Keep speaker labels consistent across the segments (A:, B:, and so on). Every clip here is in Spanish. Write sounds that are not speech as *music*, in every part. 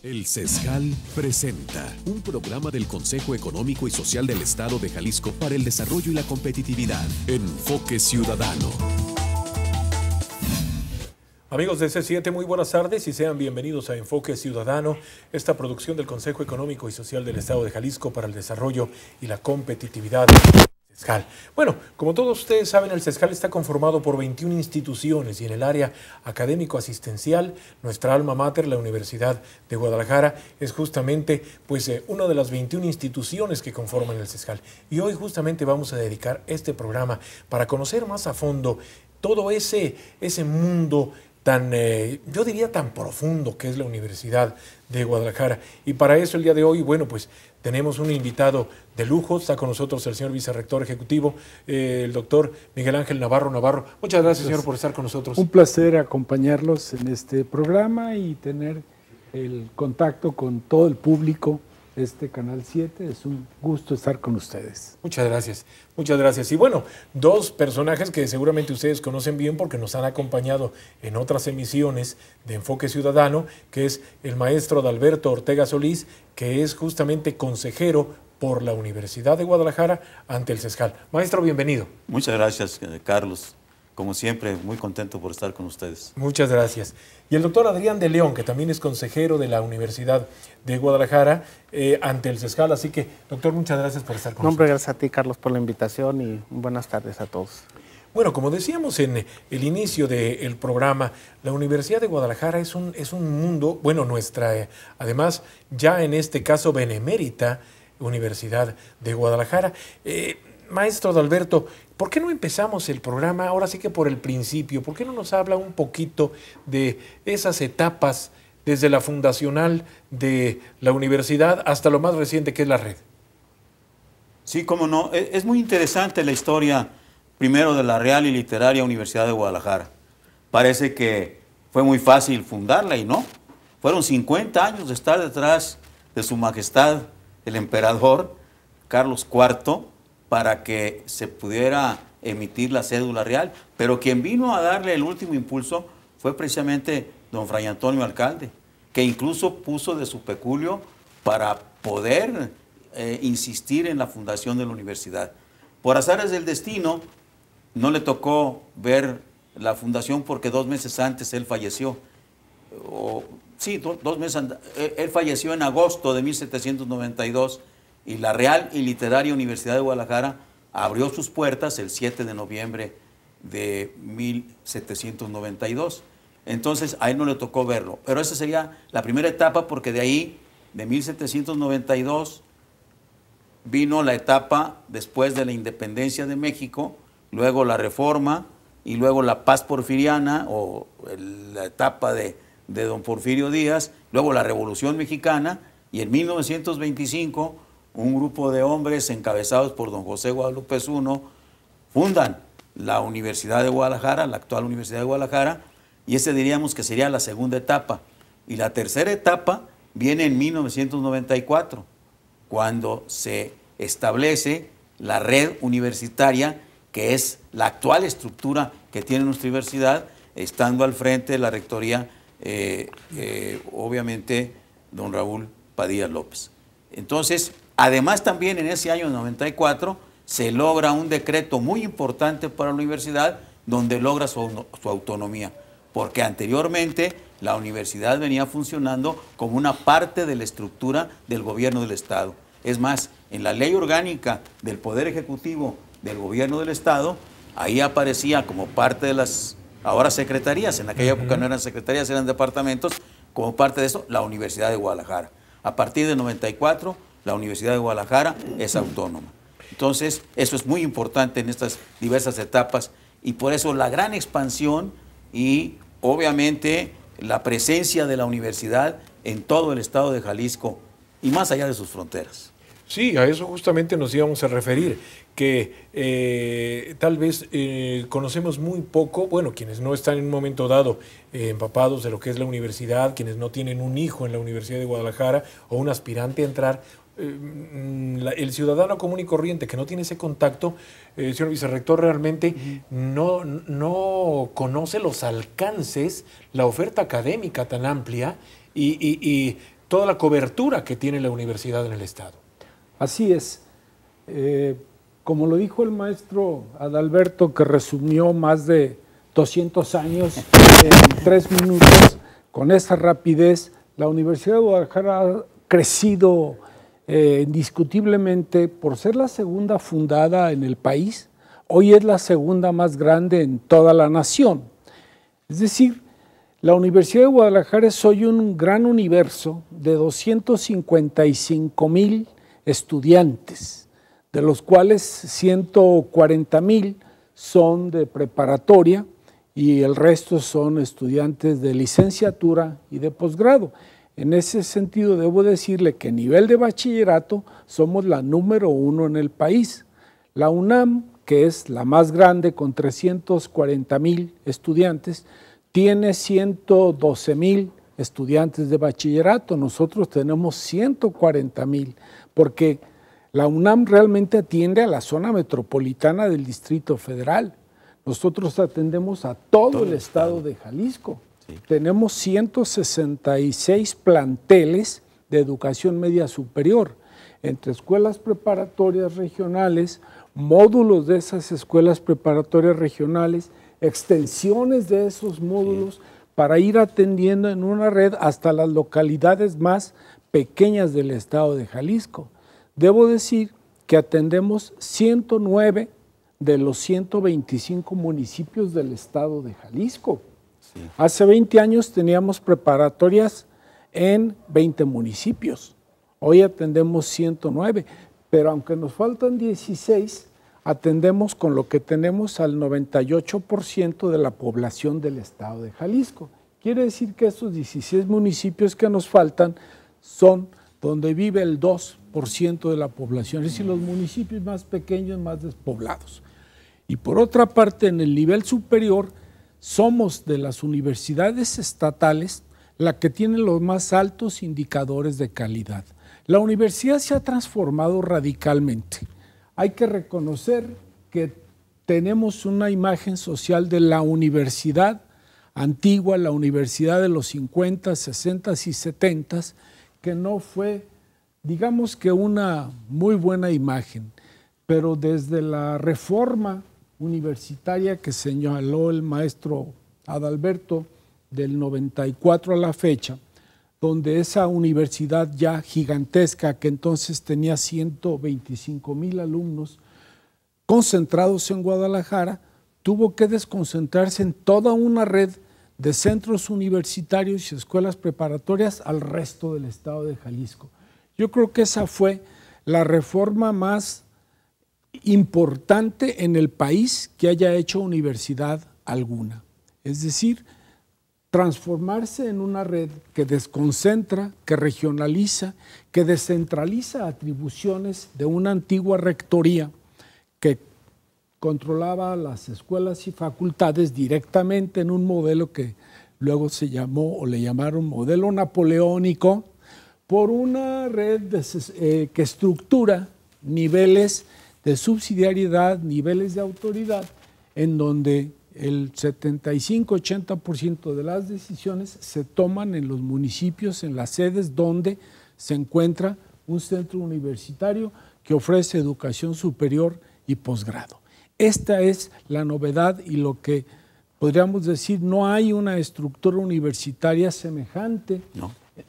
A: El Cescal presenta un programa del Consejo Económico y Social del Estado de Jalisco para el desarrollo y la competitividad. Enfoque Ciudadano. Amigos de C7, muy buenas tardes y sean bienvenidos a Enfoque Ciudadano, esta producción del Consejo Económico y Social del Estado de Jalisco para el Desarrollo y la Competitividad. Bueno, como todos ustedes saben, el CESCAL está conformado por 21 instituciones y en el área académico-asistencial, nuestra alma mater, la Universidad de Guadalajara, es justamente pues, eh, una de las 21 instituciones que conforman el CESCAL. Y hoy justamente vamos a dedicar este programa para conocer más a fondo todo ese, ese mundo tan, eh, yo diría tan profundo que es la Universidad de Guadalajara. Y para eso el día de hoy, bueno, pues tenemos un invitado de lujo, está con nosotros el señor vicerrector ejecutivo, eh, el doctor Miguel Ángel Navarro Navarro. Muchas gracias, señor, por estar con nosotros. Un
B: placer acompañarlos en este programa y tener el contacto con todo el público este Canal 7. Es un gusto estar con ustedes.
A: Muchas gracias, muchas gracias. Y bueno, dos personajes que seguramente ustedes conocen bien porque nos han acompañado en otras emisiones de Enfoque Ciudadano, que es el maestro Dalberto Ortega Solís, que es justamente consejero por la Universidad de Guadalajara ante el CESCAL. Maestro, bienvenido.
C: Muchas gracias, eh, Carlos. Como siempre, muy contento por estar con ustedes.
A: Muchas gracias. Y el doctor Adrián de León, que también es consejero de la Universidad de Guadalajara eh, ante el CESCAL. Así que, doctor, muchas gracias por estar con
D: nosotros. Hombre, gracias a ti, Carlos, por la invitación y buenas tardes a todos. Bueno, como decíamos en el
A: inicio del programa, la Universidad de Guadalajara es un, es un mundo, bueno, nuestra, eh, además, ya en este caso, benemérita Universidad de Guadalajara. Eh, maestro Alberto. ¿Por qué no empezamos el programa ahora sí que por el principio? ¿Por qué no nos habla un poquito de esas etapas desde la fundacional de la universidad hasta lo más reciente que es la red?
C: Sí, cómo no. E, es muy interesante la historia primero de la Real y Literaria Universidad de Guadalajara. Parece que fue muy fácil fundarla y no. Fueron 50 años de estar detrás de su majestad el emperador Carlos IV para que se pudiera emitir la cédula real, pero quien vino a darle el último impulso fue precisamente don Fray Antonio Alcalde, que incluso puso de su peculio para poder eh, insistir en la fundación de la universidad. Por azares del destino, no le tocó ver la fundación porque dos meses antes él falleció. sí, dos meses antes, eh, él falleció en agosto de 1792 y la Real y Literaria Universidad de Guadalajara abrió sus puertas el 7 de noviembre de 1792. Entonces a él no le tocó verlo. Pero esa sería la primera etapa porque de ahí, de 1792, vino la etapa después de la independencia de México, luego la reforma y luego la paz porfiriana o la etapa de, de don Porfirio Díaz, luego la revolución mexicana y en 1925 un grupo de hombres encabezados por don José Guadalupe I fundan la Universidad de Guadalajara, la actual Universidad de Guadalajara, y ese diríamos que sería la segunda etapa. Y la tercera etapa viene en 1994, cuando se establece la red universitaria, que es la actual estructura que tiene nuestra universidad, estando al frente de la rectoría, eh, eh, obviamente, don Raúl Padilla López. Entonces, Además, también en ese año 94 se logra un decreto muy importante para la universidad donde logra su, autonomía, porque anteriormente la universidad venía funcionando como una parte de la estructura del gobierno del Estado. Es más, en la ley orgánica del Poder Ejecutivo del gobierno del Estado, ahí aparecía como parte de las ahora secretarías, en aquella época no eran secretarías, eran departamentos, como parte de eso, la Universidad de Guadalajara. A partir de 94 la Universidad de Guadalajara es autónoma. Entonces, eso es muy importante en estas diversas etapas y por eso la gran expansión y obviamente la presencia de la universidad en todo el estado de Jalisco y más allá de sus fronteras.
A: Sí, a eso justamente nos íbamos a referir, que eh, tal vez eh, conocemos muy poco, bueno, quienes no están en un momento dado eh, empapados de lo que es la universidad, quienes no tienen un hijo en la Universidad de Guadalajara o un aspirante a entrar, eh, mm, el ciudadano común y corriente que no tiene ese contacto, eh, señor vicerrector, realmente no, conoce los alcances, la oferta académica tan amplia y, toda la cobertura que tiene la universidad en el Estado.
B: Así es. Eh, como lo dijo el maestro Adalberto, que resumió más de 200 años en tres minutos, con esa rapidez, la Universidad de Guadalajara ha crecido eh, indiscutiblemente, por ser la segunda fundada en el país, hoy es la segunda más grande en toda la nación. Es decir, la Universidad de Guadalajara es hoy un gran universo de 255 mil estudiantes, de los cuales 140 mil son de preparatoria y el resto son estudiantes de licenciatura y de posgrado. En ese sentido, debo decirle que a nivel de bachillerato somos la número uno en el país. La UNAM, que es la más grande con 340 mil estudiantes, tiene 112 mil estudiantes de bachillerato. Nosotros tenemos 140 mil, porque la UNAM realmente atiende a la zona metropolitana del Distrito Federal. Nosotros atendemos a todo, todo el estado de Jalisco. Tenemos 166 planteles de educación media superior, entre escuelas preparatorias regionales, módulos de esas escuelas preparatorias regionales, extensiones de esos módulos para ir atendiendo en una red hasta las localidades más pequeñas del estado de Jalisco. Debo decir que atendemos 109 de los 125 municipios del estado de Jalisco. Hace 20 años teníamos preparatorias en 20 municipios. Hoy atendemos 109, pero aunque nos faltan 16, atendemos con lo que tenemos al 98% de la población del estado de Jalisco. Quiere decir que esos 16 municipios que nos faltan son donde vive el 2% de la población, es decir, los municipios más pequeños, más despoblados. Y por otra parte, en el nivel superior, somos de las universidades estatales la que tiene los más altos indicadores de calidad. La universidad se ha transformado radicalmente. Hay que reconocer que tenemos una imagen social de la universidad antigua, la universidad de los 50, 60 y 70, que no fue, digamos que una muy buena imagen, pero desde la reforma universitaria que señaló el maestro Adalberto del 94 a la fecha, donde esa universidad ya gigantesca, que entonces tenía 125 mil alumnos concentrados en Guadalajara, tuvo que desconcentrarse en toda una red de centros universitarios y escuelas preparatorias al resto del estado de Jalisco. Yo creo que esa fue la reforma más importante en el país que haya hecho universidad alguna. Es decir, transformarse en una red que desconcentra, que regionaliza, que descentraliza atribuciones de una antigua rectoría que controlaba las escuelas y facultades directamente en un modelo que luego se llamó o le llamaron modelo napoleónico, por una red eh, que estructura niveles de subsidiariedad, niveles de autoridad, en donde el 75-80% de las decisiones se toman en los municipios, en las sedes donde se encuentra un centro universitario que ofrece educación superior y posgrado. Esta es la novedad y lo que podríamos decir, no hay una estructura universitaria semejante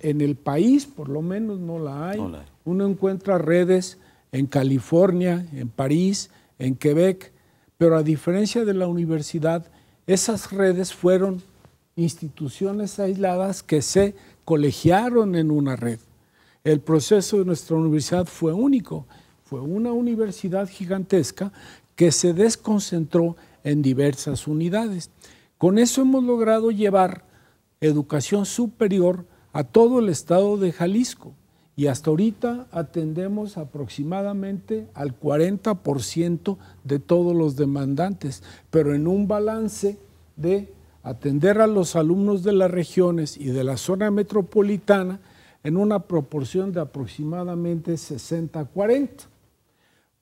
B: en el país, por lo menos No la hay. Uno encuentra redes en California, en París, en Quebec, pero a diferencia de la universidad, esas redes fueron instituciones aisladas que se colegiaron en una red. El proceso de nuestra universidad fue único, fue una universidad gigantesca que se desconcentró en diversas unidades. Con eso hemos logrado llevar educación superior a todo el estado de Jalisco y hasta ahorita atendemos aproximadamente al 40% de todos los demandantes, pero en un balance de atender a los alumnos de las regiones y de la zona metropolitana en una proporción de aproximadamente 60-40.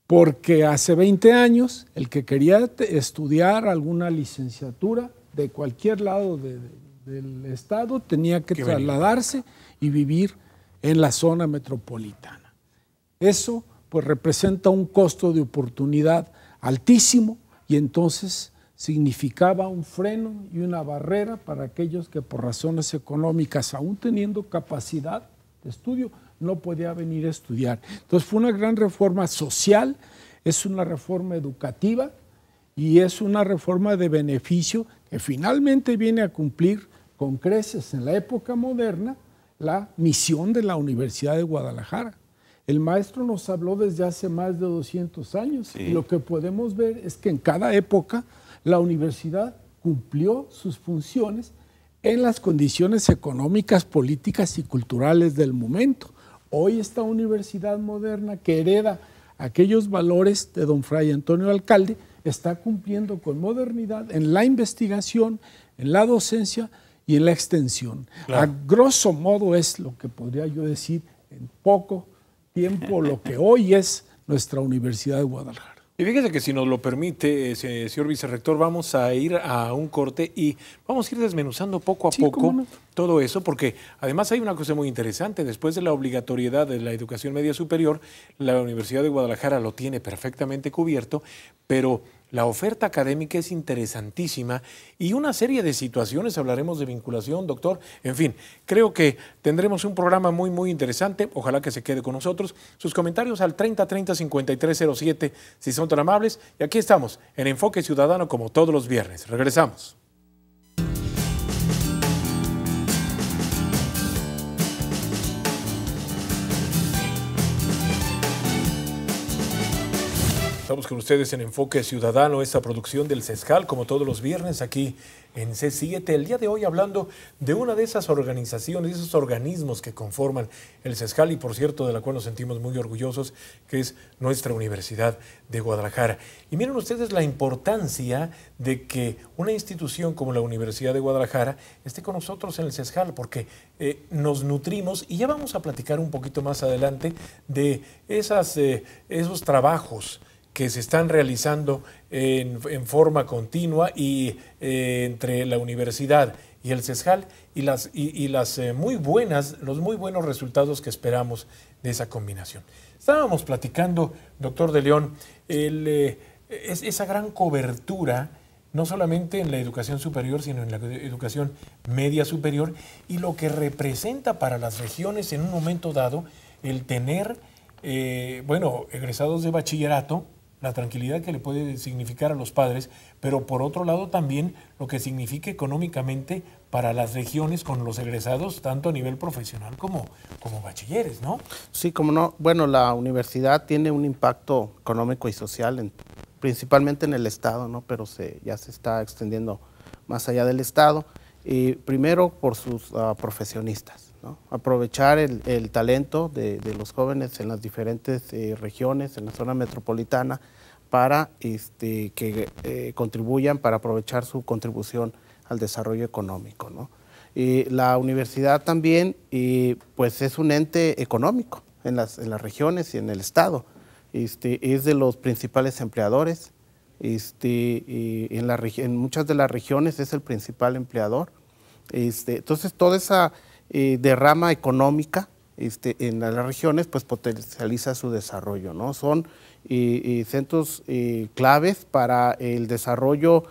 B: Porque hace 20 años el que quería estudiar alguna licenciatura de cualquier lado del estado tenía que trasladarse y vivir en la zona metropolitana. Eso pues representa un costo de oportunidad altísimo y entonces significaba un freno y una barrera para aquellos que por razones económicas, aún teniendo capacidad de estudio, no podía venir a estudiar. Entonces fue una gran reforma social, es una reforma educativa y es una reforma de beneficio que finalmente viene a cumplir con creces en la época moderna la misión de la Universidad de Guadalajara. El maestro nos habló desde hace más de 200 años y lo que podemos ver es que en cada época la universidad cumplió sus funciones en las condiciones económicas, políticas y culturales del momento. Hoy esta universidad moderna que hereda aquellos valores de don Fray Antonio Alcalde está cumpliendo con modernidad en la investigación, en la docencia, y en la extensión. A grosso modo es lo que podría yo decir en poco tiempo lo que *laughs* hoy es nuestra Universidad de Guadalajara.
A: Y fíjese que si nos lo permite, eh, señor vicerrector, vamos a ir a un corte y vamos a ir desmenuzando poco a poco todo eso, porque además hay una cosa muy interesante. Después de la obligatoriedad de la educación media superior, la Universidad de Guadalajara lo tiene perfectamente cubierto, pero la oferta académica es interesantísima y una serie de situaciones, hablaremos de vinculación, doctor, en fin, creo que tendremos un programa muy, muy interesante, ojalá que se quede con nosotros. Sus comentarios al 3030-5307, si son tan amables, y aquí estamos, en Enfoque Ciudadano como todos los viernes. Regresamos. Estamos con ustedes en Enfoque Ciudadano, esta producción del CESCAL, como todos los viernes aquí en C7. El día de hoy hablando de una de esas organizaciones, de esos organismos que conforman el CESCAL y por cierto de la cual nos sentimos muy orgullosos, que es nuestra Universidad de Guadalajara. Y miren ustedes la importancia de que una institución como la Universidad de Guadalajara esté con nosotros en el CESCAL porque eh, nos nutrimos y ya vamos a platicar un poquito más adelante de esas, eh, esos trabajos que se están realizando en, forma continua y eh, entre la universidad y el CESJAL y las, y, las eh, muy buenas, los muy buenos resultados que esperamos de esa combinación. Estábamos platicando, doctor de León, eh, es, esa gran cobertura no solamente en la educación superior, sino en la educación media superior, y lo que representa para las regiones en un momento dado el tener, bueno, egresados de bachillerato la tranquilidad que le puede significar a los padres, pero por otro lado también lo que significa económicamente para las regiones con los egresados, tanto a nivel profesional como, como
D: bachilleres, ¿no? Sí, como no. Bueno, la universidad tiene un impacto económico y social, en, principalmente en el Estado, ¿no? Pero se, ya se está extendiendo más allá del Estado, y primero por sus ah, profesionistas aprovechar el, talento de, los jóvenes en las diferentes eh, regiones, en la zona metropolitana, para este, que eh, contribuyan, para aprovechar su contribución al desarrollo económico. Y la universidad también y, pues es un ente económico en las, en las regiones y en el Estado. Este, es de los principales empleadores. Este, y en, la, muchas de las regiones es el principal empleador. Este, entonces, toda esa eh, de derrama económica este, en las regiones, pues potencializa su desarrollo. ¿no? Son eh, eh, centros claves para el desarrollo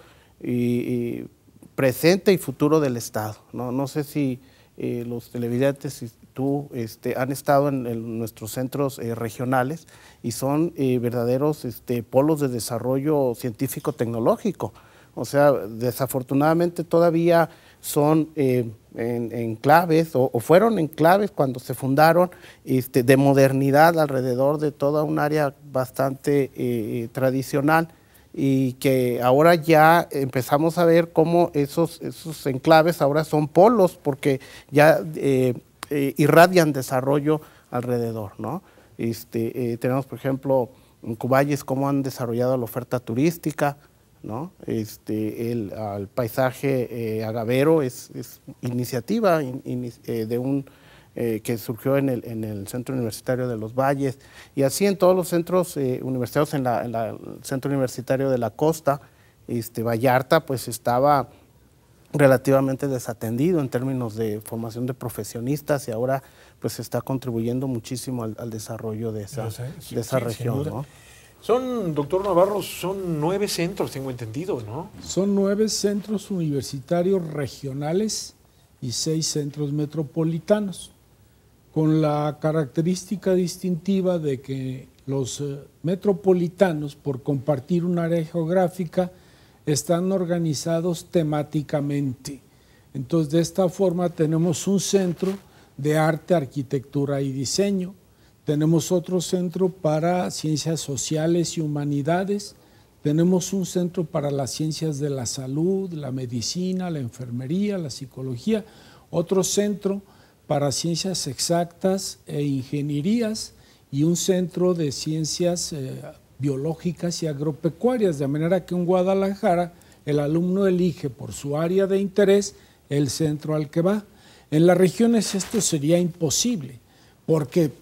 D: presente y futuro del Estado. No, sé si los televidentes, si tú, este, han estado en, nuestros centros regionales y son verdaderos este, polos de desarrollo científico-tecnológico. O sea, desafortunadamente todavía son eh, en, enclaves o, fueron enclaves cuando se fundaron este, de modernidad alrededor de toda un área bastante eh, eh, tradicional y que ahora ya empezamos a ver cómo esos, esos enclaves ahora son polos porque ya irradian desarrollo alrededor. ¿no? Este, tenemos, por ejemplo, en Cuballes cómo han desarrollado la oferta turística, ¿no? Este, el, paisaje eh, agavero es, es iniciativa eh, de un, eh, que surgió en el, en el, Centro Universitario de los Valles y así en todos los centros universitarios, en, la, el Centro Universitario de la Costa, este, Vallarta pues estaba relativamente desatendido en términos de formación de profesionistas y ahora pues está contribuyendo muchísimo al, desarrollo de esa, región.
A: Son, doctor Navarro, son nueve centros, tengo entendido, ¿no?
B: Son nueve centros universitarios regionales y seis centros metropolitanos, con la característica distintiva de que los eh, metropolitanos, por compartir un área geográfica, están organizados temáticamente. Entonces, de esta forma tenemos un centro de arte, arquitectura y diseño, tenemos otro centro para ciencias sociales y humanidades, tenemos un centro para las ciencias de la salud, la medicina, la enfermería, la psicología, otro centro para ciencias exactas e ingenierías y un centro de ciencias eh, biológicas y agropecuarias, de manera que en Guadalajara el alumno elige por su área de interés el centro al que va. En las regiones esto sería imposible, porque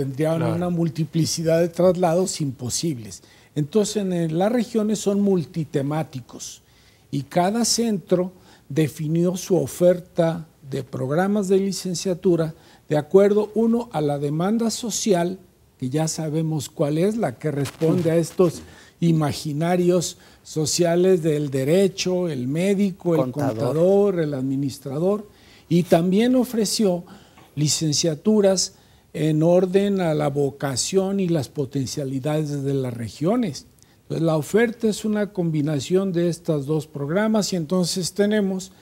B: tendrían una multiplicidad de traslados imposibles. Entonces, las regiones son multitemáticos y cada centro definió su oferta de programas de licenciatura de acuerdo, uno, a la demanda social, que ya sabemos cuál es, la que responde a estos imaginarios sociales del derecho, el médico, el contador el administrador, y también ofreció licenciaturas en orden a la vocación y las potencialidades de las regiones. Entonces, la oferta es una combinación de estos dos programas y entonces tenemos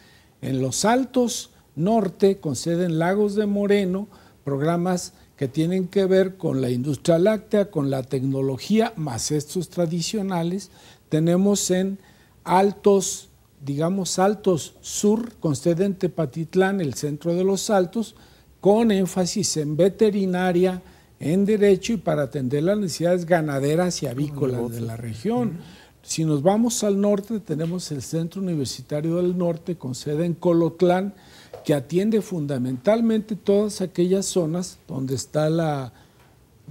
B: en los altos norte, con sede en Lagos de Moreno, programas que tienen que ver con la industria láctea, con la tecnología, más estos tradicionales. Tenemos en altos, digamos, altos sur, con sede en Tepatitlán, el centro de los altos, con énfasis en veterinaria, en derecho y para atender las necesidades ganaderas y avícolas de la región. Si nos vamos al norte, tenemos el Centro Universitario del Norte con sede en Colotlán, que atiende fundamentalmente todas aquellas zonas donde está la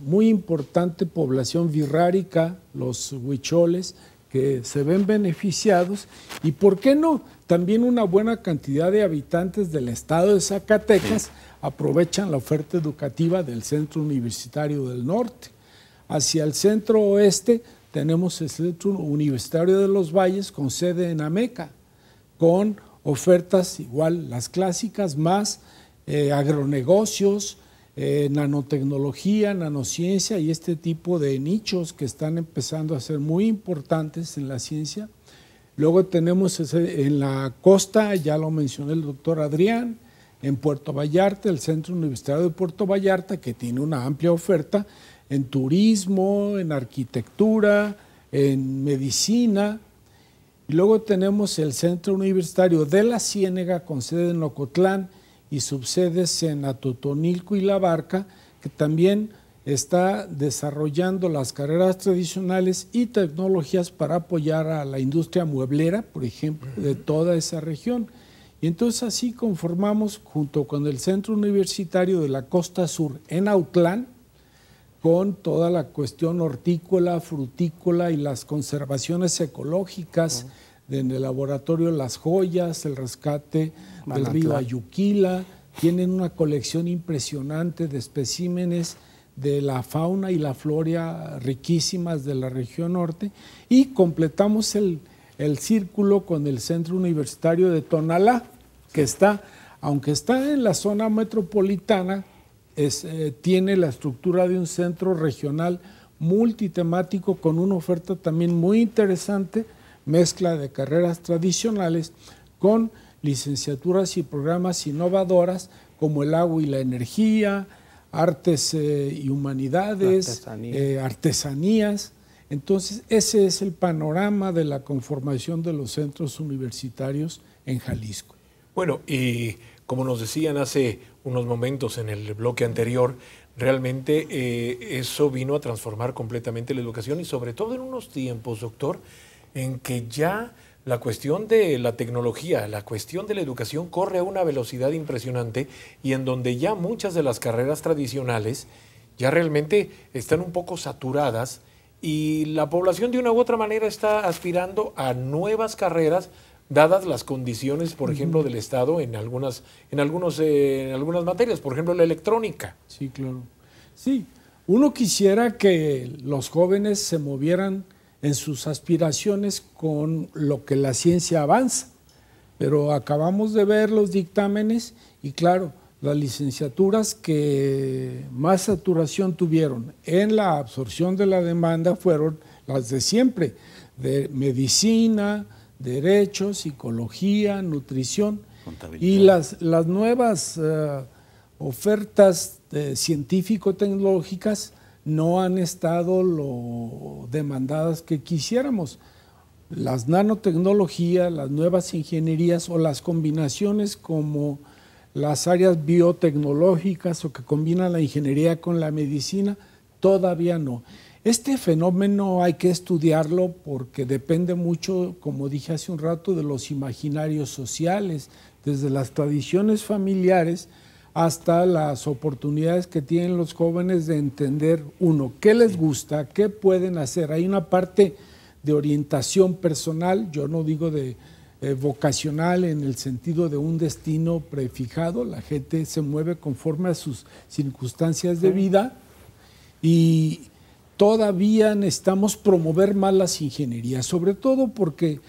B: muy importante población virrárica, los huicholes, que se ven beneficiados y, ¿por qué no?, también una buena cantidad de habitantes del estado de Zacatecas aprovechan la oferta educativa del Centro Universitario del Norte. Hacia el centro oeste tenemos el Centro Universitario de los Valles con sede en Ameca, con ofertas igual las clásicas más eh, agronegocios, eh, nanotecnología, nanociencia y este tipo de nichos que están empezando a ser muy importantes en la ciencia. Luego tenemos en la costa, ya lo mencionó el doctor Adrián, en Puerto Vallarta, el Centro Universitario de Puerto Vallarta, que tiene una amplia oferta en turismo, en arquitectura, en medicina. Y luego tenemos el Centro Universitario de la Ciénega, con sede en Locotlán y subsedes en Atotonilco y La Barca, que también está desarrollando las carreras tradicionales y tecnologías para apoyar a la industria mueblera, por ejemplo, de toda esa región. Y entonces así conformamos junto con el Centro Universitario de la Costa Sur en Autlán, con toda la cuestión hortícola, frutícola y las conservaciones ecológicas en el laboratorio Las Joyas, el rescate del río Ayuquila. Tienen una colección impresionante de especímenes de la fauna y la flora riquísimas de la región norte y completamos el, el círculo con el Centro Universitario de Tonalá, que está, aunque está en la zona metropolitana, eh, tiene la estructura de un centro regional multitemático con una oferta también muy interesante, mezcla de carreras tradicionales con licenciaturas y programas innovadoras como el agua y la energía, artes eh, y humanidades, eh, artesanías, entonces, ese es el panorama de la conformación de los centros universitarios en Jalisco.
A: Bueno, y como nos decían hace unos momentos en el bloque anterior, realmente eh, eso vino a transformar completamente la educación y sobre todo en unos tiempos, doctor, en que ya la cuestión de la tecnología, la cuestión de la educación corre a una velocidad impresionante y en donde ya muchas de las carreras tradicionales ya realmente están un poco saturadas y la población de una u otra manera está aspirando a nuevas carreras dadas las condiciones, por ejemplo, del Estado en algunas, en algunos, eh, en algunas materias, por ejemplo, la electrónica. Sí,
B: claro. Sí, uno quisiera que los jóvenes se movieran en sus aspiraciones con lo que la ciencia avanza, pero acabamos de ver los dictámenes y claro, las licenciaturas que más saturación tuvieron en la absorción de la demanda fueron las de siempre, de medicina, derecho, psicología, nutrición. Y las, las nuevas eh, ofertas eh, científico-tecnológicas no han estado lo demandadas que quisiéramos. Las nanotecnologías, las nuevas ingenierías o las combinaciones como las áreas biotecnológicas o que combina la ingeniería con la medicina, todavía no. Este fenómeno hay que estudiarlo porque depende mucho, como dije hace un rato, de los imaginarios sociales, desde las tradiciones familiares hasta las oportunidades que tienen los jóvenes de entender, uno, qué les gusta, qué pueden hacer. Hay una parte de orientación personal, yo no digo de, eh, vocacional en el sentido de un destino prefijado, la gente se mueve conforme a sus circunstancias de vida y todavía necesitamos promover más las ingenierías, sobre todo porque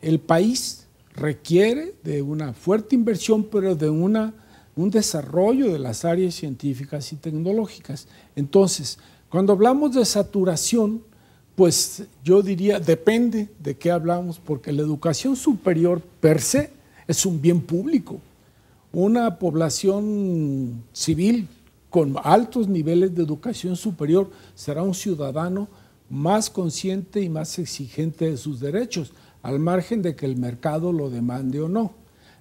B: el país requiere de una fuerte inversión, pero de una, un desarrollo de las áreas científicas y tecnológicas. Entonces, cuando hablamos de saturación, pues yo diría, depende de qué hablamos, porque la educación superior per se es un bien público. Una población civil con altos niveles de educación superior será un ciudadano más consciente y más exigente de sus derechos, al margen de que el mercado lo demande o no.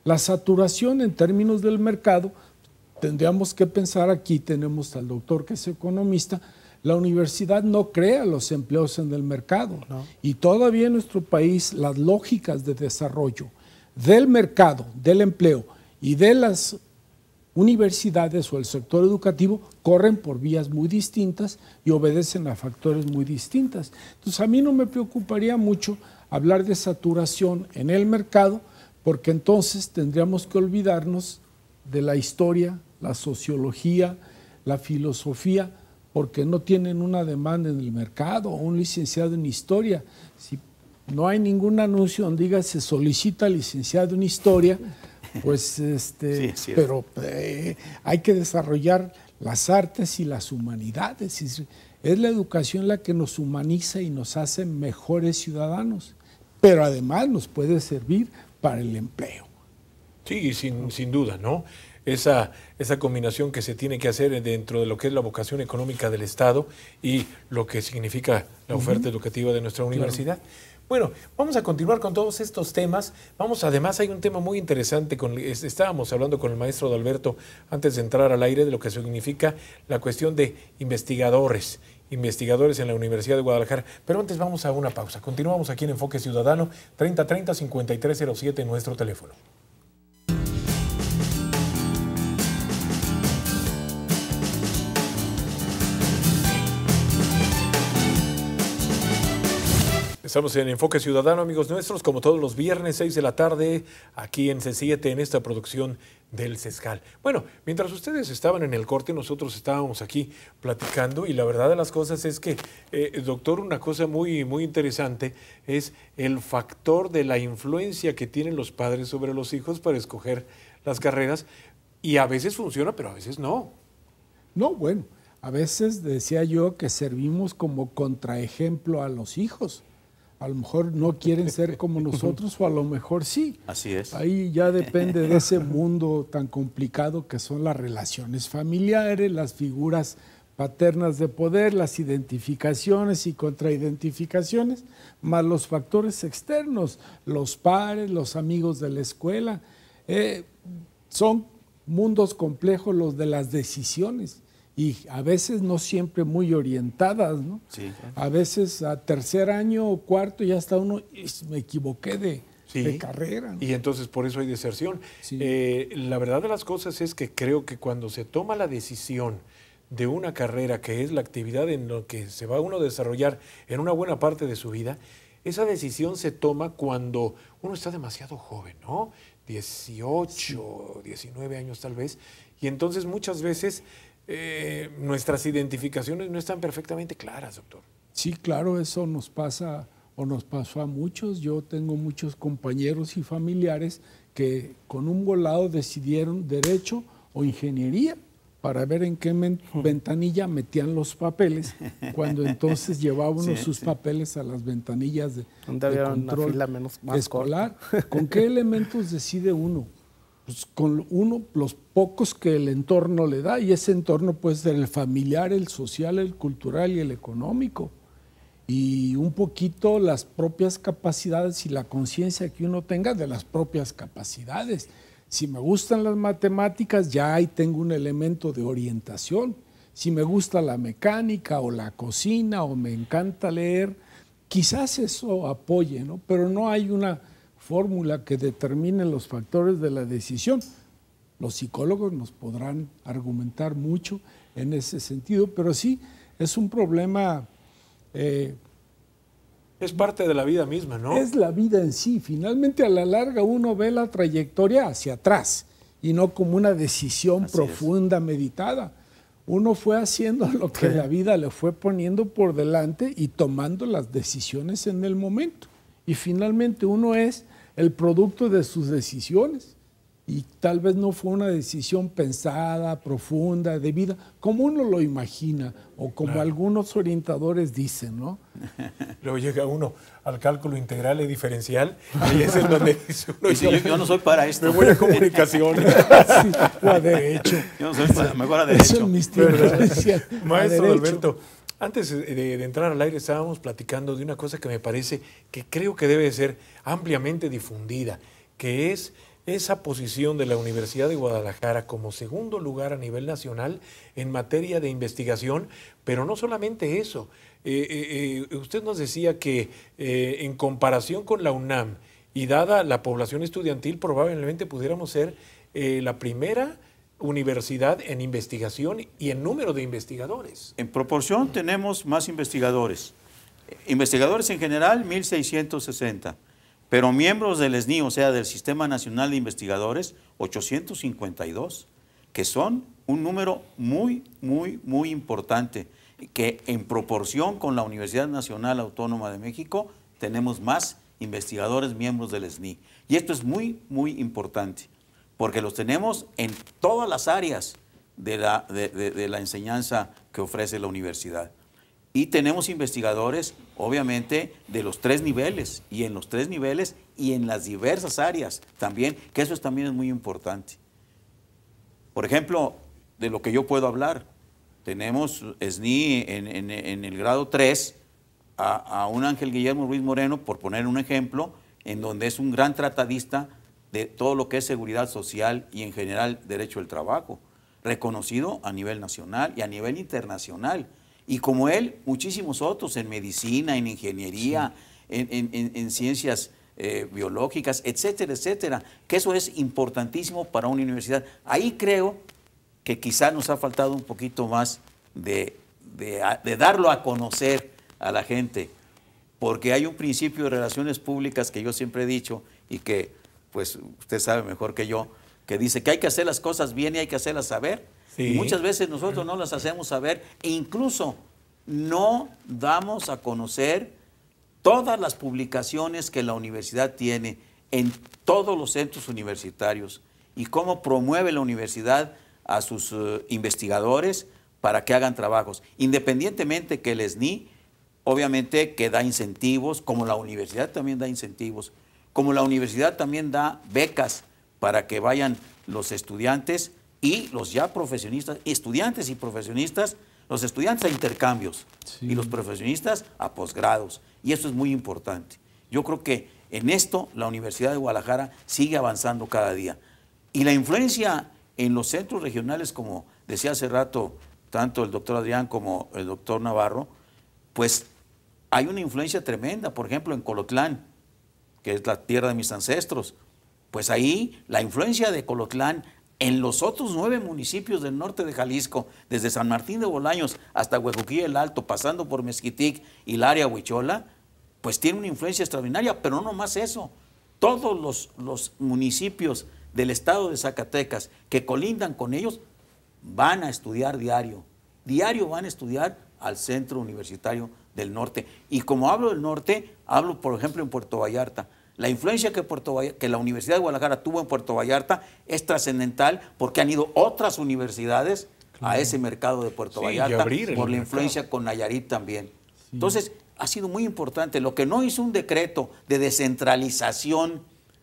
B: La saturación en términos del mercado, tendríamos que pensar aquí, tenemos al doctor que es economista, la universidad no crea los empleos en el mercado. Y todavía en nuestro país las lógicas de desarrollo del mercado, del empleo y de las universidades o el sector educativo corren por vías muy distintas y obedecen a factores muy distintas. Entonces a mí no me preocuparía mucho hablar de saturación en el mercado porque entonces tendríamos que olvidarnos de la historia, la sociología, la filosofía, porque no tienen una demanda en el mercado, un licenciado en historia. Si no hay ningún anuncio donde diga se solicita licenciado en historia, pues *laughs* este, pero eh, hay que desarrollar las artes y las humanidades. Es la educación la que nos humaniza y nos hace mejores ciudadanos, pero además nos puede servir para el empleo.
A: Sí, sin, sin duda, ¿no? esa, esa combinación que se tiene que hacer dentro de lo que es la vocación económica del Estado y lo que significa la oferta educativa de nuestra universidad. Bueno, vamos a continuar con todos estos temas. Vamos, además, hay un tema muy interesante. Con, estábamos hablando con el maestro Alberto antes de entrar al aire de lo que significa la cuestión de investigadores, investigadores en la Universidad de Guadalajara. Pero antes vamos a una pausa. Continuamos aquí en Enfoque Ciudadano, 3030-5307 en nuestro teléfono. Estamos en Enfoque Ciudadano, amigos nuestros, como todos los viernes, 6 de la tarde, aquí en C7, en esta producción del CESCAL. Bueno, mientras ustedes estaban en el corte, nosotros estábamos aquí platicando y la verdad de las cosas es que, eh, doctor, una cosa muy, muy interesante es el factor de la influencia que tienen los padres sobre los hijos para escoger las carreras y a veces funciona, pero a veces no.
B: No, bueno, a veces decía yo que servimos como contraejemplo a los hijos a lo mejor no quieren ser como nosotros o a lo mejor sí. Así es. Ahí ya depende de ese *laughs* mundo tan complicado que son las relaciones familiares, las figuras paternas de poder, las identificaciones y contraidentificaciones, más los factores externos, los pares, los amigos de la escuela. Eh, son mundos complejos los de las decisiones y a veces no siempre muy orientadas, ¿no? Sí. A veces a tercer año o cuarto ya está uno, me equivoqué de, carrera.
A: Y entonces por eso hay deserción. Eh, la verdad de las cosas es que creo que cuando se toma la decisión de una carrera que es la actividad en la que se va uno a desarrollar en una buena parte de su vida, esa decisión se toma cuando uno está demasiado joven, ¿no? 18, 19 años tal vez. Y entonces muchas veces eh, nuestras identificaciones no están perfectamente claras, doctor.
B: Sí, claro, eso nos pasa o nos pasó a muchos. Yo tengo muchos compañeros y familiares que con un volado decidieron derecho o ingeniería para ver en qué ventanilla metían los papeles, cuando entonces llevaba sus papeles a las ventanillas de, control menos, escolar. ¿Con qué elementos decide uno? Pues, con uno, los pocos que el entorno le da, y ese entorno puede ser el familiar, el social, el cultural y el económico. Y un poquito las propias capacidades y la conciencia que uno tenga de las propias capacidades. Si me gustan las matemáticas, ya ahí tengo un elemento de orientación. Si me gusta la mecánica o la cocina o me encanta leer, quizás eso apoye, ¿no? Pero no hay una fórmula que determine los factores de la decisión. Los psicólogos nos podrán argumentar mucho en ese sentido, pero sí es un problema... Eh,
A: es parte de la vida misma, ¿no? Es la
B: vida en sí. Finalmente, a la larga, uno ve la trayectoria hacia atrás y no como una decisión profunda, meditada. Uno fue haciendo lo que la vida le fue poniendo por delante y tomando las decisiones en el momento. Y finalmente uno es el producto de sus decisiones. Y tal vez no fue una decisión pensada, profunda, debida, como uno lo
A: imagina o como algunos orientadores dicen, ¿no? *laughs* Luego llega uno al cálculo integral y diferencial y ahí es donde dice uno... yo, no soy para esto. Me voy a comunicación. *laughs* sí, o a derecho. Yo no soy para, mejor a derecho. Eso es mis *laughs* Maestro Alberto, antes de, entrar al aire estábamos platicando de una cosa que me parece que creo que debe ser ampliamente difundida, que es esa posición de la Universidad de Guadalajara como segundo lugar a nivel nacional en materia de investigación, pero no solamente eso. Eh, eh, eh, usted nos decía que en comparación con la UNAM y dada la población estudiantil, probablemente pudiéramos ser la primera universidad en investigación y en número de investigadores.
C: En proporción tenemos más investigadores. Investigadores en general, 1.660, pero miembros del SNI, o sea, del Sistema Nacional de Investigadores, 852, que son un número muy, muy, muy importante, que en proporción con la Universidad Nacional Autónoma de México tenemos más investigadores miembros del SNI. Y esto es muy, muy importante porque los tenemos en todas las áreas de la, enseñanza que ofrece la universidad. Y tenemos investigadores, obviamente, de los tres niveles, y en los tres niveles y en las diversas áreas también, que eso también es muy importante. Por ejemplo, de lo que yo puedo hablar, tenemos SNI en, el grado 3 a, a, un Ángel Guillermo Ruiz Moreno, por poner un ejemplo, en donde es un gran tratadista de todo lo que es seguridad social y en general derecho al trabajo, reconocido a nivel nacional y a nivel internacional. Y como él, muchísimos otros en medicina, en ingeniería, en, ciencias eh, biológicas, etcétera, etcétera, que eso es importantísimo para una universidad. Ahí creo que quizá nos ha faltado un poquito más de, de darlo a conocer a la gente, porque hay un principio de relaciones públicas que yo siempre he dicho y que pues usted sabe mejor que yo, que dice que hay que hacer las cosas bien y hay que hacerlas saber. Y muchas veces nosotros no las hacemos saber e incluso no damos a conocer todas las publicaciones que la universidad tiene en todos los centros universitarios y cómo promueve la universidad a sus eh, investigadores para que hagan trabajos. Independientemente que el SNI, obviamente que da incentivos, como la universidad también da incentivos, como la universidad también da becas para que vayan los estudiantes y los ya profesionistas, estudiantes y profesionistas, los estudiantes a intercambios y los profesionistas a posgrados. Y eso es muy importante. Yo creo que en esto la Universidad de Guadalajara sigue avanzando cada día. Y la influencia en los centros regionales, como decía hace rato tanto el doctor Adrián como el doctor Navarro, pues hay una influencia tremenda. Por ejemplo, en Colotlán, que es la tierra de mis ancestros. Pues ahí la influencia de Colotlán en los otros nueve municipios del norte de Jalisco, desde San Martín de Bolaños hasta Huejuquí el Alto, pasando por Mezquitic y el área Huichola, pues tiene una influencia extraordinaria, pero no más eso. Todos los, los municipios del estado de Zacatecas que colindan con ellos van a estudiar diario. Diario van a estudiar al centro universitario del norte. Y como hablo del norte, hablo, por ejemplo, en Puerto Vallarta. La influencia que, Puerto que la Universidad de Guadalajara tuvo en Puerto Vallarta es trascendental porque han ido otras universidades a ese mercado de Puerto Vallarta por la influencia con Nayarit también. Entonces, ha sido muy importante. Lo que no hizo un decreto de descentralización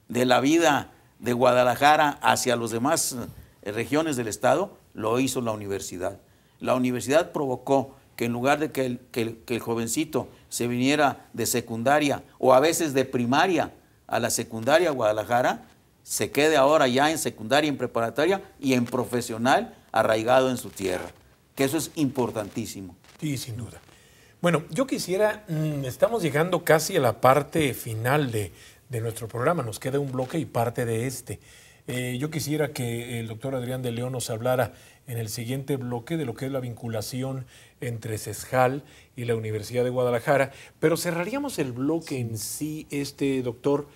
C: de la vida de Guadalajara hacia las demás eh, regiones del Estado, lo hizo la universidad. La universidad provocó que en lugar de que el, jovencito se viniera de secundaria o a veces de primaria a la secundaria Guadalajara, se quede ahora ya en secundaria, en preparatoria y en profesional arraigado en su tierra, que eso es importantísimo.
A: Sí, sin duda. Bueno, yo quisiera, mm, estamos
C: llegando casi a
A: la parte final de, nuestro programa, nos queda un bloque y parte de este. Eh, yo quisiera que el doctor Adrián de León nos hablara en el siguiente bloque de lo que es la vinculación entre CESJAL y la Universidad de Guadalajara. Pero cerraríamos el bloque en sí, este doctor,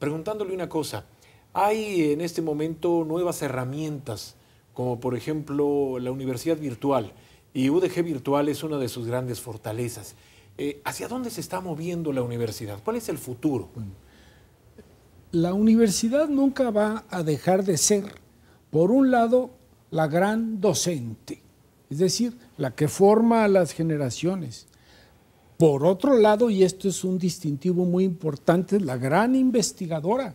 A: preguntándole una cosa. Hay en este momento nuevas herramientas, como por ejemplo la universidad virtual, y UDG virtual es una de sus grandes fortalezas. Eh, ¿Hacia dónde se está moviendo la universidad? ¿Cuál es el futuro?
B: La universidad nunca va a dejar de ser, por un lado, la gran docente, es decir, la que forma a las generaciones. Por otro lado, y esto es un distintivo muy importante, la gran investigadora,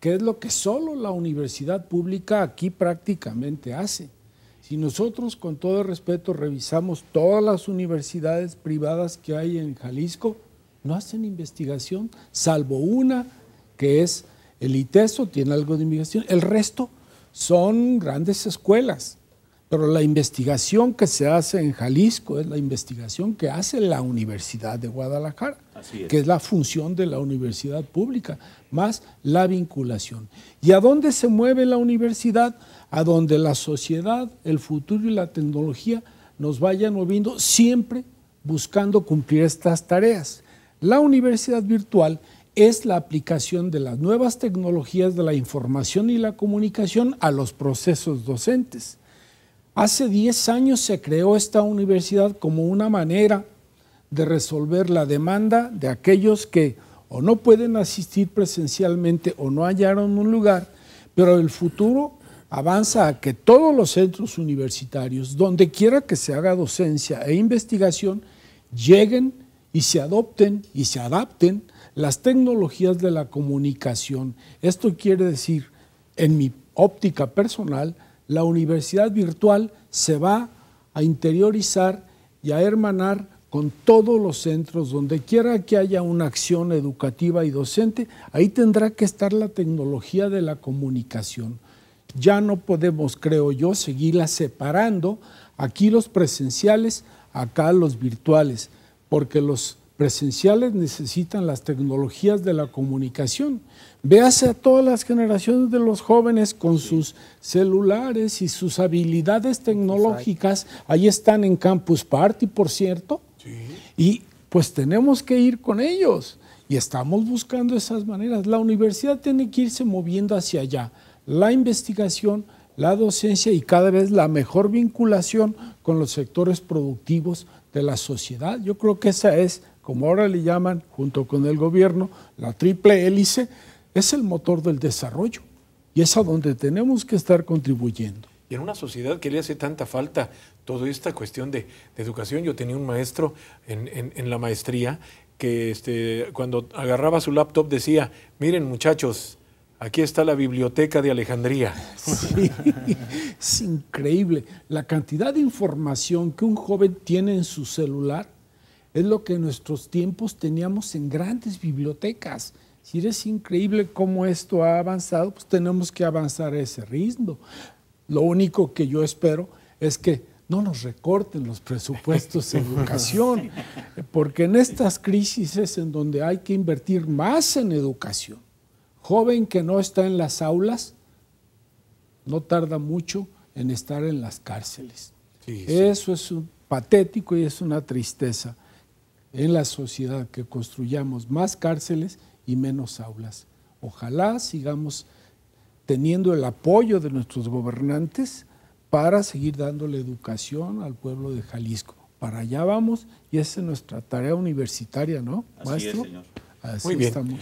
B: que es lo que solo la universidad pública aquí prácticamente hace. Si nosotros, con todo respeto, revisamos todas las universidades privadas que hay en Jalisco, no hacen investigación, salvo una que es el ITESO, tiene algo de investigación. El resto son grandes escuelas, pero la investigación que se hace en Jalisco es la investigación que hace la Universidad de Guadalajara, que es la función de la universidad pública, más la vinculación. ¿Y a dónde se mueve la universidad? A donde la sociedad, el futuro y la tecnología nos vayan moviendo siempre buscando cumplir estas tareas. La universidad virtual es la aplicación de las nuevas tecnologías de la información y la comunicación a los procesos docentes. Hace 10 años se creó esta universidad como una manera de resolver la demanda de aquellos que o no pueden asistir presencialmente o no hallaron un lugar, pero el futuro avanza a que todos los centros universitarios, donde quiera que se haga docencia e investigación, lleguen y se adopten y se adapten las tecnologías de la comunicación. Esto quiere decir, en mi óptica personal, la universidad virtual se va a interiorizar y a hermanar con todos los centros, donde quiera que haya una acción educativa y docente, ahí tendrá que estar la tecnología de la comunicación. Ya no podemos, creo yo, seguirla separando, aquí los presenciales, acá los virtuales porque los presenciales necesitan las tecnologías de la comunicación. Véase a todas las generaciones de los jóvenes con sus celulares y sus habilidades tecnológicas. Ahí están en Campus Party, por cierto. Y pues tenemos que ir con ellos. Y estamos buscando esas maneras. La universidad tiene que irse moviendo hacia allá. La investigación, la docencia y cada vez la mejor vinculación con los sectores productivos de la sociedad. Yo creo que esa es, como ahora le llaman, junto con el gobierno, la triple hélice, es el motor del desarrollo y es a donde tenemos que estar contribuyendo.
A: Y en una sociedad que le hace tanta falta toda esta cuestión de, educación, yo tenía un maestro en, la maestría que este, cuando agarraba su laptop decía, miren muchachos, Aquí está la biblioteca de Alejandría. Sí,
B: es increíble. La cantidad de información que un joven tiene en su celular es lo que en nuestros tiempos teníamos en grandes bibliotecas. Si es increíble cómo esto ha avanzado, pues tenemos que avanzar a ese ritmo. Lo único que yo espero es que no nos recorten los presupuestos de educación, porque en estas crisis es en donde hay que invertir más en educación. Joven que no está en las aulas, no tarda mucho en estar en las cárceles. Eso es un patético y es una tristeza en la sociedad que construyamos más cárceles y menos aulas. Ojalá sigamos teniendo el apoyo de nuestros gobernantes para seguir dándole educación al pueblo de Jalisco. Para allá vamos y esa es nuestra tarea universitaria, ¿no? Así Maestro? señor.
A: Así estamos.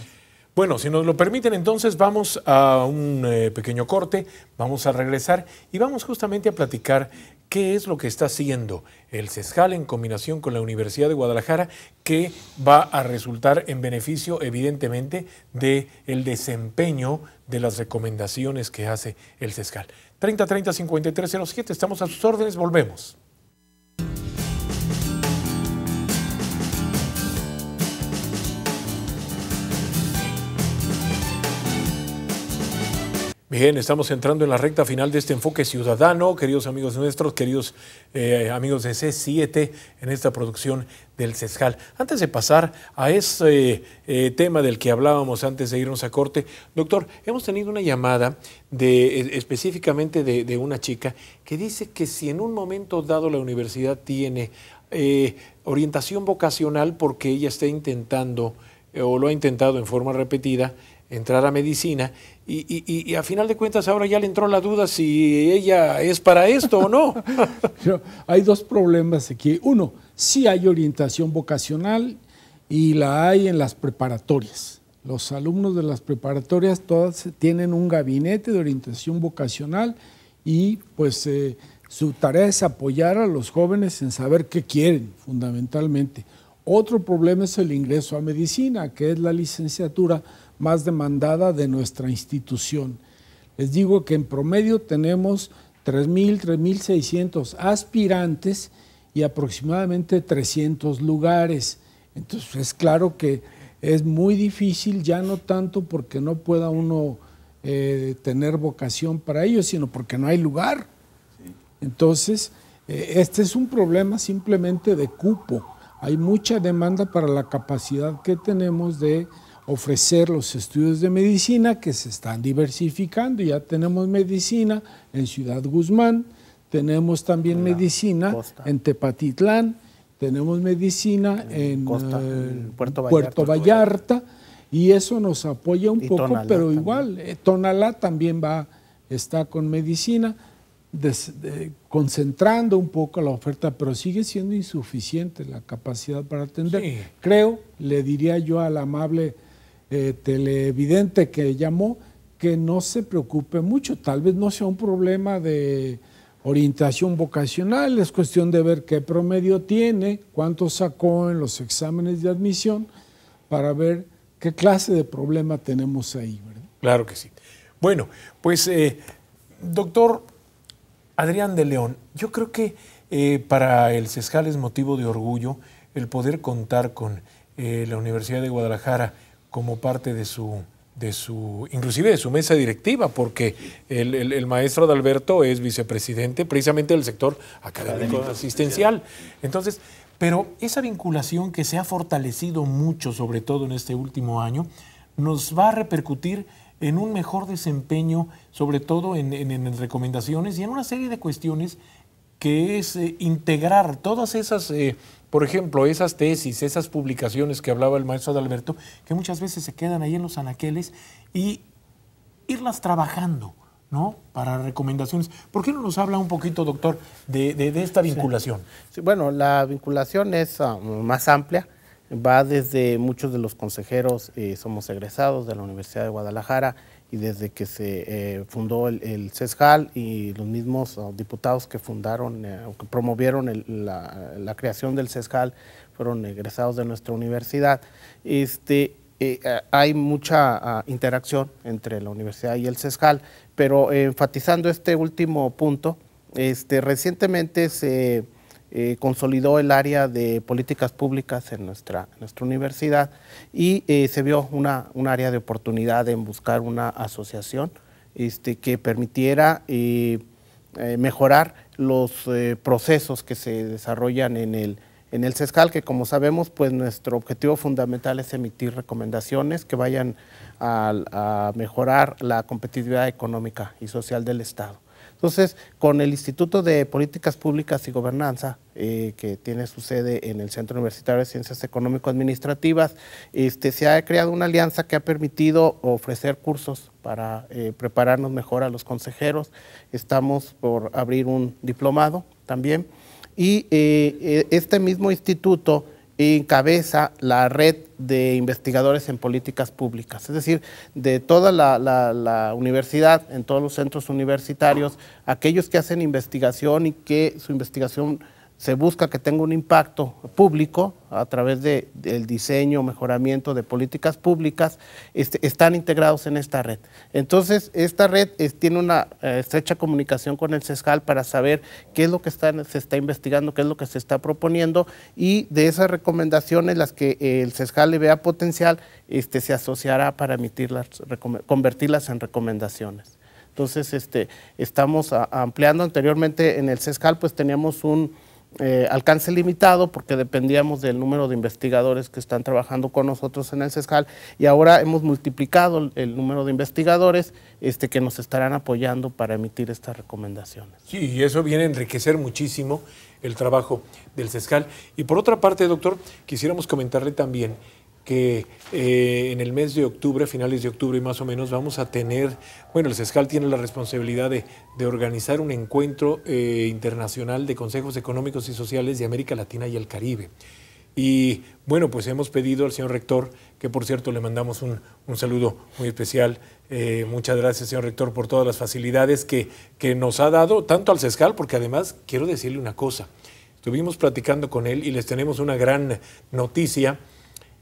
A: Bueno, si nos lo permiten, entonces vamos a un eh, pequeño corte, vamos a regresar y vamos justamente a platicar qué es lo que está haciendo el CESJAL en combinación con la Universidad de Guadalajara, que va a resultar en beneficio, evidentemente, del el desempeño de las recomendaciones que hace el CESJAL. 30 30 estamos a sus órdenes, volvemos. Bien, estamos entrando en la recta final de este enfoque ciudadano, queridos amigos nuestros, queridos eh, amigos de C7 en esta producción del CESJAL. Antes de pasar a ese eh, tema del que hablábamos antes de irnos a corte, doctor, hemos tenido una llamada de, específicamente de, una chica que dice que si en un momento dado la universidad tiene eh, orientación vocacional porque ella está intentando o lo ha intentado en forma repetida, entrar a medicina. Y, a final de cuentas ahora ya le entró la duda si ella es para esto o no. *laughs*
B: hay dos problemas aquí. Uno, sí hay orientación vocacional y la hay en las preparatorias. Los alumnos de las preparatorias todas tienen un gabinete de orientación vocacional y pues eh, su tarea es apoyar a los jóvenes en saber qué quieren fundamentalmente. Otro problema es el ingreso a medicina, que es la licenciatura más demandada de nuestra institución. Les digo que en promedio tenemos 3.000, 3.600 aspirantes y aproximadamente 300 lugares. Entonces pues, es claro que es muy difícil, ya no tanto porque no pueda uno eh, tener vocación para ello, sino porque no hay lugar. Entonces, eh, este es un problema simplemente de cupo. Hay mucha demanda para la capacidad que tenemos de ofrecer los estudios de medicina que se están diversificando. Ya tenemos medicina en Ciudad Guzmán, tenemos también medicina en Tepatitlán, tenemos medicina en, eh, Puerto, Vallarta, y eso nos apoya un poco, pero igual, eh, Tonalá también va, está con medicina. concentrando un poco la oferta, pero sigue siendo insuficiente la capacidad para atender. Creo, le diría yo al amable eh, televidente que llamó que no se preocupe mucho. Tal vez no sea un problema de orientación vocacional, es cuestión de ver qué promedio tiene, cuánto sacó en los exámenes de admisión, para ver qué clase de problema tenemos ahí.
A: Claro que sí. Bueno, pues eh, doctor Adrián de León, yo creo que eh, para el CESCAL es motivo de orgullo el poder contar con la Universidad de Guadalajara como parte de su, de su inclusive de su mesa directiva, porque el, el, maestro Adalberto es vicepresidente precisamente del sector académico, asistencial. Entonces, pero esa vinculación que se ha fortalecido mucho, sobre todo en este último año, nos va a repercutir en un mejor desempeño, sobre todo en, recomendaciones y en una serie de cuestiones que es eh, integrar todas esas eh, por ejemplo, esas tesis, esas publicaciones que hablaba el maestro Adalberto, que muchas veces se quedan ahí en los anaqueles y irlas trabajando, ¿no?
D: Para recomendaciones. ¿Por qué no nos habla un poquito, doctor, de, esta vinculación? bueno, la vinculación es ah, más amplia. Va desde muchos de los consejeros, eh, somos egresados de la Universidad de Guadalajara, y desde que se eh, fundó el, el, CESJAL y los mismos oh, diputados que fundaron eh, o que promovieron la, creación del CESJAL fueron egresados de nuestra universidad. Este, eh, hay mucha interacción entre la universidad y el CESJAL, pero enfatizando este último punto, este, recientemente se eh, consolidó el área de políticas públicas en nuestra, nuestra universidad y eh, se vio una, un área de oportunidad en buscar una asociación este, que permitiera eh, mejorar los procesos que se desarrollan en el, en el CESCAL, que como sabemos, pues nuestro objetivo fundamental es emitir recomendaciones que vayan a mejorar la competitividad económica y social del Estado. Entonces, con el Instituto de Políticas Públicas y Gobernanza eh, que tiene su sede en el Centro Universitario de Ciencias Económico-Administrativas, este, se ha creado una alianza que ha permitido ofrecer cursos para eh, prepararnos mejor a los consejeros. Estamos por abrir un diplomado también. Y eh, este mismo instituto encabeza la red de investigadores en políticas públicas, es decir, de toda la, la, universidad, en todos los centros universitarios, aquellos que hacen investigación y que su investigación se busca que tenga un impacto público a través del diseño, mejoramiento de políticas públicas, este, están integrados en esta red. Entonces, esta red tiene una eh, estrecha comunicación con el CESCAL para saber qué es lo que se está investigando, qué es lo que se está proponiendo y de esas recomendaciones, las que eh, el CESCAL le vea potencial, este, se asociará para convertirlas en recomendaciones. Entonces, este, estamos ampliando. Anteriormente en el CESCAL pues teníamos un eh, alcance limitado porque dependíamos del número de investigadores que están trabajando con nosotros en el CESCAL y ahora hemos multiplicado el número de investigadores este, que nos estarán apoyando para emitir estas recomendaciones.
A: Sí, y eso viene a enriquecer muchísimo el trabajo del CESCAL. Y por otra parte, doctor, quisiéramos comentarle también que eh, en el mes de octubre, finales de octubre y más o menos, vamos a tener, bueno, el CESCAL tiene la responsabilidad de, organizar un encuentro eh, internacional de consejos económicos y sociales de América Latina y el Caribe. Y bueno, pues hemos pedido al señor rector, que por cierto le mandamos un, saludo muy especial. Eh, muchas gracias, señor rector, por todas las facilidades que, que nos ha dado, tanto al CESCAL, porque además quiero decirle una cosa. Estuvimos platicando con él y les tenemos una gran noticia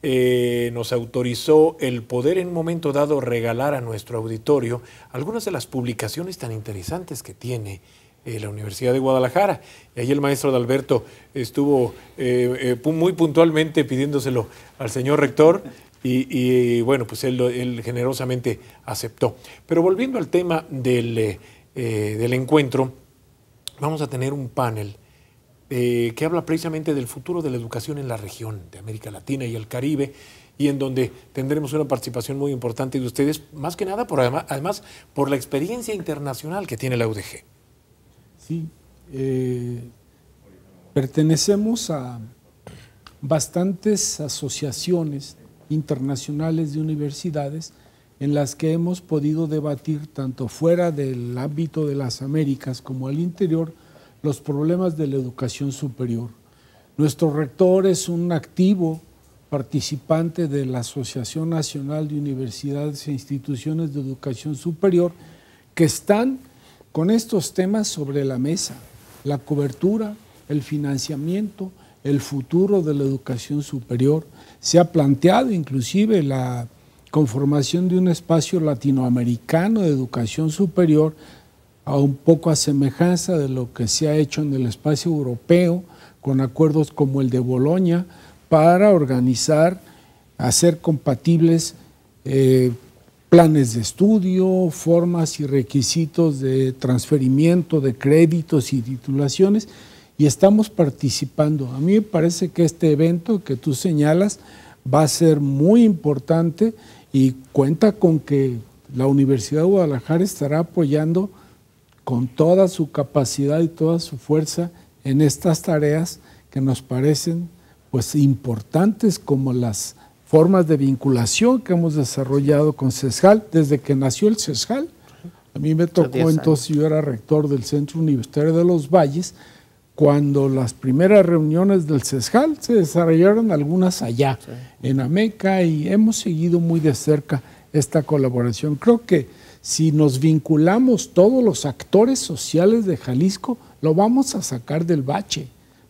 A: eh, nos autorizó el poder en un momento dado regalar a nuestro auditorio algunas de las publicaciones tan interesantes que tiene eh, la Universidad de Guadalajara. Y ahí el maestro Alberto estuvo eh, muy puntualmente pidiéndoselo al señor rector y, bueno, pues él, generosamente aceptó. Pero volviendo al tema del, del encuentro, vamos a tener un panel eh, que habla precisamente del futuro de la educación en la región de América Latina y el Caribe y en donde tendremos una participación muy importante de ustedes, más que nada por además, por la experiencia internacional que tiene la UDG.
B: Sí, eh, pertenecemos a bastantes asociaciones internacionales de universidades en las que hemos podido debatir tanto fuera del ámbito de las Américas como al interior los problemas de la educación superior. Nuestro rector es un activo participante de la Asociación Nacional de Universidades e Instituciones de Educación Superior que están con estos temas sobre la mesa, la cobertura, el financiamiento, el futuro de la educación superior. Se ha planteado inclusive la conformación de un espacio latinoamericano de educación superior a un poco a semejanza de lo que se ha hecho en el espacio europeo con acuerdos como el de Bolonia para organizar, hacer compatibles eh, planes de estudio, formas y requisitos de transferimiento de créditos y titulaciones y estamos participando. A mí me parece que este evento que tú señalas va a ser muy importante y cuenta con que la Universidad de Guadalajara estará apoyando con toda su capacidad y toda su fuerza en estas tareas que nos parecen pues importantes como las formas de vinculación que hemos desarrollado con CESJAL desde que nació el CESJAL. A mí me tocó entonces, yo era rector del Centro Universitario de los Valles, cuando las primeras reuniones del CESJAL se desarrollaron algunas allá, en Ameca, y hemos seguido muy de cerca esta colaboración. Creo que si nos vinculamos todos los actores sociales de Jalisco, lo vamos a sacar del bache.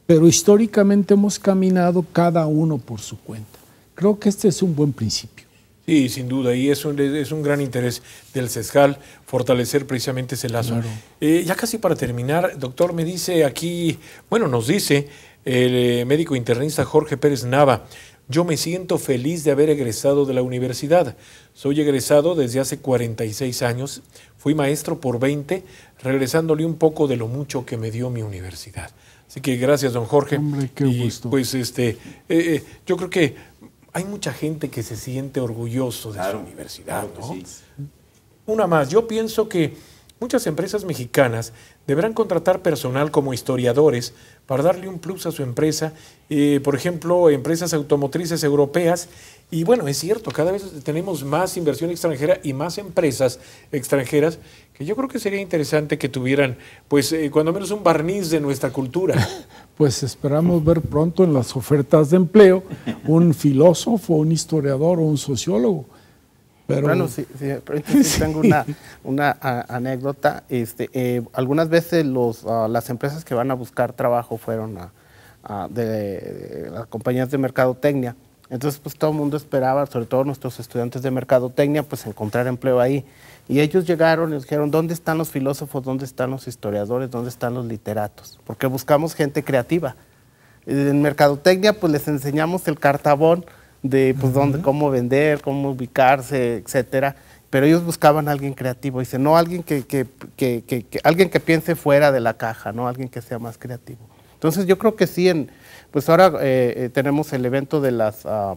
B: Pero históricamente hemos caminado cada uno por su cuenta. Creo que este es un buen principio.
A: Sí, sin duda, y es un, es un gran interés del CESCAL fortalecer precisamente ese lazo. Eh, ya casi para terminar, doctor, me dice aquí, bueno, nos dice el eh, médico internista Jorge Pérez Nava, yo me siento feliz de haber egresado de la universidad. Soy egresado desde hace 46 años, fui maestro por 20, regresándole un poco de lo mucho que me dio mi universidad. Así que gracias, don Jorge. Hombre, qué gusto. Pues este, eh, eh, yo creo que hay mucha gente que se siente orgulloso de su universidad, ¿no? Una más, yo pienso que Muchas empresas mexicanas deberán contratar personal como historiadores para darle un plus a su empresa, eh, por ejemplo, empresas automotrices europeas. Y bueno, es cierto, cada vez tenemos más inversión extranjera y más empresas extranjeras que yo creo que sería interesante que tuvieran, pues, eh, cuando menos un barniz de nuestra cultura. *laughs*
B: Pues esperamos ver pronto en las ofertas de empleo un filósofo, un historiador o un sociólogo bueno, *laughs* sí,
D: tengo una, anécdota. Este, eh, algunas veces los, ah, las empresas que van a buscar trabajo fueron a, de, las compañías de mercadotecnia. Entonces, pues todo el mundo esperaba, sobre todo nuestros estudiantes de mercadotecnia, pues encontrar empleo ahí. Y ellos llegaron y dijeron, ¿dónde están los filósofos? ¿Dónde están los historiadores? ¿Dónde están los literatos? Porque buscamos gente creativa. En mercadotecnia, pues les enseñamos el cartabón de pues, cómo vender, cómo ubicarse, etcétera. Pero ellos buscaban a alguien creativo, dice, no alguien que, alguien que piense fuera de la caja, no alguien que sea más creativo. Entonces yo creo que sí, en, pues ahora eh, eh, tenemos el evento de las, ah,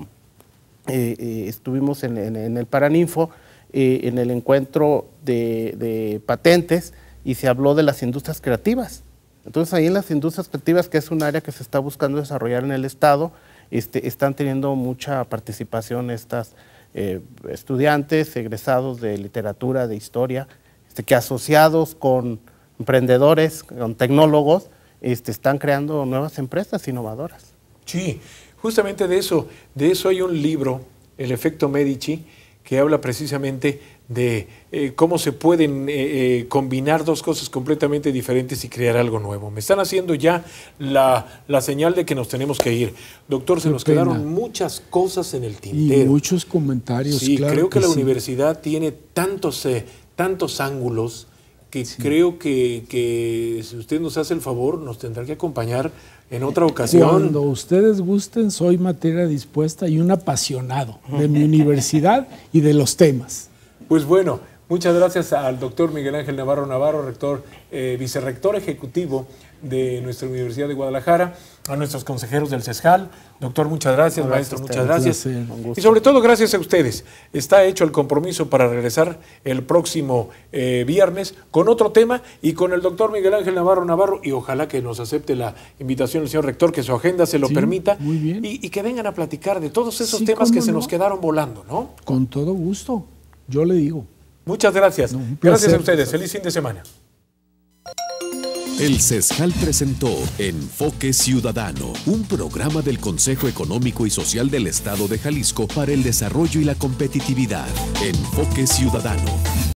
D: eh, estuvimos en, el Paraninfo, en el encuentro de patentes y se habló de las industrias creativas. Entonces ahí en las industrias creativas, que es un área que se está buscando desarrollar en el Estado, este, están teniendo mucha participación estas eh, estudiantes egresados de literatura, de historia, este, que asociados con emprendedores, con tecnólogos, este, están creando nuevas empresas innovadoras. Sí, justamente de eso, de eso hay un libro, El efecto Medici,
A: que habla precisamente de eh, cómo se pueden eh, eh, combinar dos cosas completamente diferentes y crear algo nuevo. Me están haciendo ya la, señal de que nos tenemos que ir. Doctor, se nos quedaron muchas cosas en el
B: tintero. Y muchos comentarios. Sí, creo que, la universidad
A: tiene tantos, tantos ángulos que creo que, que si usted nos hace el favor, nos tendrá que acompañar en otra ocasión. Cuando
B: ustedes gusten, soy materia dispuesta y un apasionado de mi *laughs* universidad y de los temas.
A: Pues bueno, muchas gracias al doctor Miguel Ángel Navarro Navarro, rector, eh, vicerrector ejecutivo de nuestra Universidad de Guadalajara, a nuestros consejeros del CESJAL. Doctor, muchas gracias, maestro, muchas gracias. Y sobre todo, gracias a ustedes. Está hecho el compromiso para regresar el próximo eh, viernes con otro tema y con el doctor Miguel Ángel Navarro Navarro, y ojalá que nos acepte la invitación el señor rector, que su agenda se lo permita, muy Y, que vengan a platicar de todos esos temas que se nos quedaron volando, ¿no? Con todo gusto. Yo le digo. Muchas gracias. gracias a ustedes. Feliz fin de semana. El CESCAL presentó Enfoque Ciudadano, un programa del Consejo Económico y Social del Estado de Jalisco para el desarrollo y la competitividad. Enfoque Ciudadano.